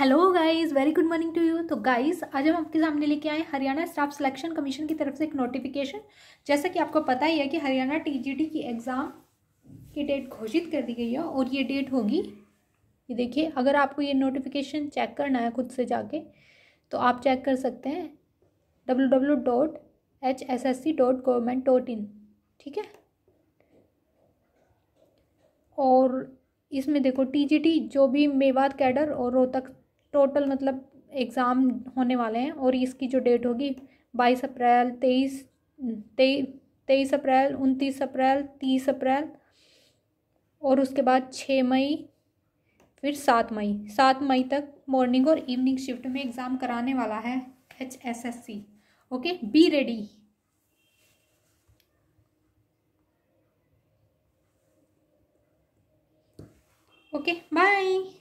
hello guys very good morning to you तो guys आज हम आपके सामने लेके आए हरियाणा स्टाफ सिलेक्शन कमीशन की तरफ से एक नोटिफिकेशन जैसा कि आपको पता ही है कि हरियाणा टीजीटी की एग्ज़ाम की डेट घोषित कर दी गई है और ये डेट होगी ये देखिए अगर आपको ये नोटिफिकेशन चेक करना है खुद से जाके तो आप चेक कर सकते हैं W dot H S S C dot dot in ठीक है और इसमें देखो टीजीटी जो भी मेवात कैडर और रोहतक टोटल मतलब एग्ज़ाम होने वाले हैं और इसकी जो डेट होगी बाईस अप्रैल तेईस तेईस अप्रैल उनतीस अप्रैल तीस अप्रैल और उसके बाद छः मई फिर सात मई सात मई तक मॉर्निंग और इवनिंग शिफ्ट में एग्ज़ाम कराने वाला है H S S C okay be ready okay bye